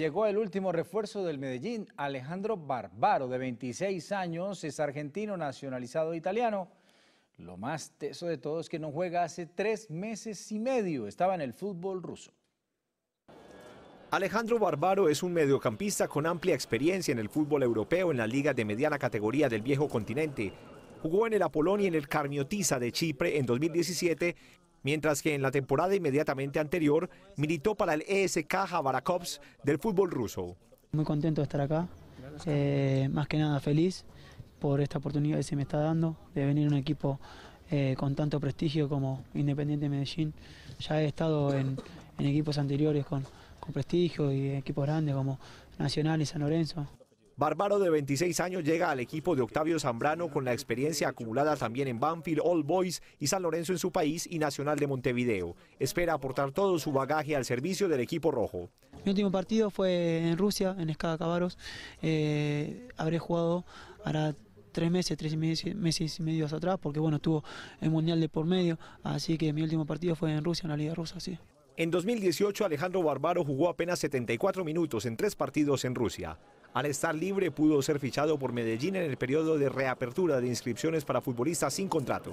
Llegó el último refuerzo del Medellín, Alejandro Barbaro, de 26 años, es argentino nacionalizado italiano. Lo más teso de todo es que no juega hace tres meses y medio, estaba en el fútbol ruso. Alejandro Barbaro es un mediocampista con amplia experiencia en el fútbol europeo en la liga de mediana categoría del viejo continente. Jugó en el Apolón y en el Carmiotisa de Chipre en 2017 mientras que en la temporada inmediatamente anterior militó para el ESK Jabarakovs del fútbol ruso. Muy contento de estar acá, eh, más que nada feliz por esta oportunidad que se me está dando de venir a un equipo eh, con tanto prestigio como Independiente Medellín. Ya he estado en, equipos anteriores con, con prestigio y equipos grandes como Nacional y San Lorenzo. Barbaro, de 26 años, llega al equipo de Octavio Zambrano con la experiencia acumulada también en Banfield, All Boys y San Lorenzo en su país y Nacional de Montevideo. Espera aportar todo su bagaje al servicio del equipo rojo. Mi último partido fue en Rusia, en Escada Cavaros. Eh, habré jugado ahora tres meses, tres meses, meses y medio atrás, porque bueno, estuvo el Mundial de por medio, así que mi último partido fue en Rusia, en la Liga Rusa, sí. En 2018 Alejandro Barbaro jugó apenas 74 minutos en tres partidos en Rusia. Al estar libre pudo ser fichado por Medellín en el periodo de reapertura de inscripciones para futbolistas sin contrato.